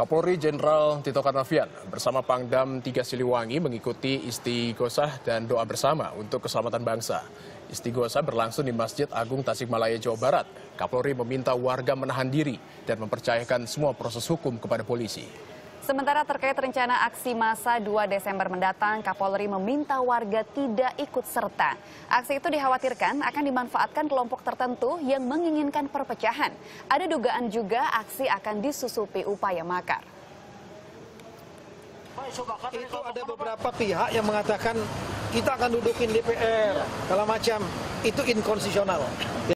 Kapolri Jenderal Tito Karnavian bersama Pangdam Tiga Siliwangi mengikuti istighosah dan doa bersama untuk keselamatan bangsa. Istighosah berlangsung di Masjid Agung Tasikmalaya, Jawa Barat. Kapolri meminta warga menahan diri dan mempercayakan semua proses hukum kepada polisi. Sementara terkait rencana aksi massa 2 Desember mendatang, Kapolri meminta warga tidak ikut serta. Aksi itu dikhawatirkan akan dimanfaatkan kelompok tertentu yang menginginkan perpecahan. Ada dugaan juga aksi akan disusupi upaya makar. Itu ada beberapa pihak yang mengatakan kita akan dudukin DPR, segala macam. Itu inkonstitusional.